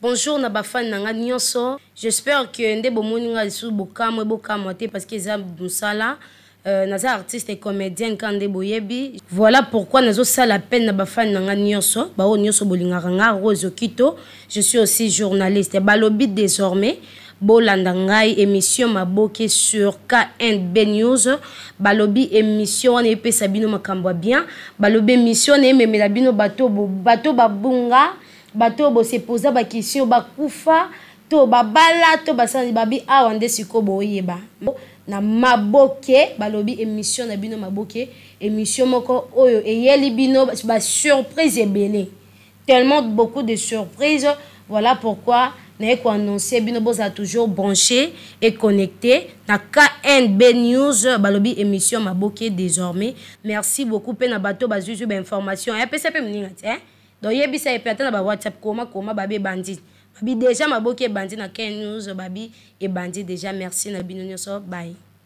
bonjour na bafani nanga nyonso j'espère que nde bomoni nga lisusu bokamwa ebokamwa te parce que za mosala Euh, naza artiste et comédienne quand boyebi voilà pourquoi sala peine na bafani nanga nyonso nyonso baoyo nyonso bolingaka nga rose okito je suis aussi journaliste balobi désormais bolanda ngai émission maboke sur k 1 news balobi émission wana epesa bino makambo bien balobi émission na ememela bino bato babunga bato ba question ba bakufa to babala to basali babi awa nde bo yeba na maboke balobi émission na bino maboke émission moko oyo eyeli bino surprise ebele tellement beaucoup de surprises voilà pourquoi quoi annoncer bino boza toujours branché et connecté na knb news balobi émission maboke désormais merci beaucoup pour na bato et donc yebisa ye mpe ata na bawhatsapp koma koma babi ebandi babi deja maboki ebandi na 15 news babi ebandi deja merci na bino nyonso bye